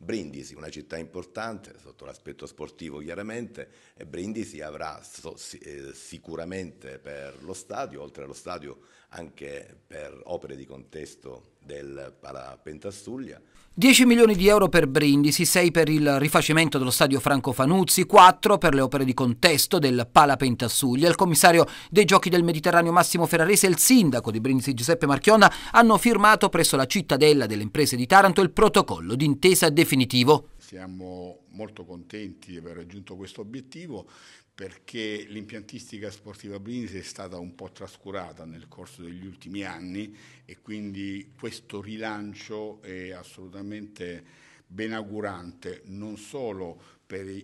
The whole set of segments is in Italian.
Brindisi, una città importante sotto l'aspetto sportivo chiaramente, e Brindisi avrà so, eh, sicuramente per lo stadio, oltre allo stadio anche per opere di contesto del Parapentastuglia. 10 milioni di euro per Brindisi, 6 per il rifacimento dello stadio Franco Fanuzzi, 4 per le opere di contesto del Palapentassuglia. Il commissario dei giochi del Mediterraneo Massimo Ferrarese e il sindaco di Brindisi Giuseppe Marchionna hanno firmato presso la cittadella delle imprese di Taranto il protocollo d'intesa definitivo. Siamo molto contenti di aver raggiunto questo obiettivo perché l'impiantistica sportiva Brindisi è stata un po' trascurata nel corso degli ultimi anni e quindi questo rilancio è assolutamente benaugurante non solo per i,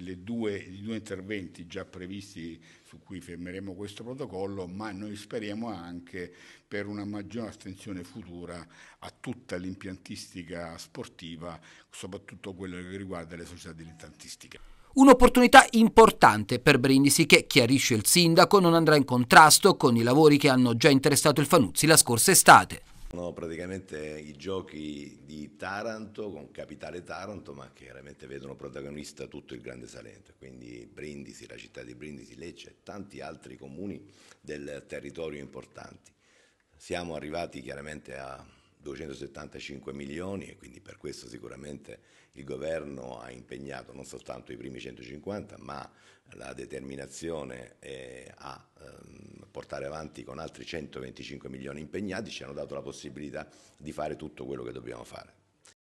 i, due, i, due, interventi già previsti su cui fermeremo questo protocollo, ma noi speriamo anche per una maggiore attenzione futura a tutta l'impiantistica sportiva, soprattutto quello che riguarda le società dilettantistiche. Un'opportunità importante per Brindisi che, chiarisce il sindaco, non andrà in contrasto con i lavori che hanno già interessato il Fanuzzi la scorsa estate. Sono praticamente i giochi di Taranto con capitale Taranto, ma che veramente vedono protagonista tutto il Grande Salento, quindi Brindisi, la città di Brindisi, Lecce e tanti altri comuni del territorio importanti. Siamo arrivati chiaramente a 275 milioni e quindi per questo sicuramente il governo ha impegnato non soltanto i primi 150 ma la determinazione eh, a ehm, portare avanti con altri 125 milioni impegnati ci hanno dato la possibilità di fare tutto quello che dobbiamo fare.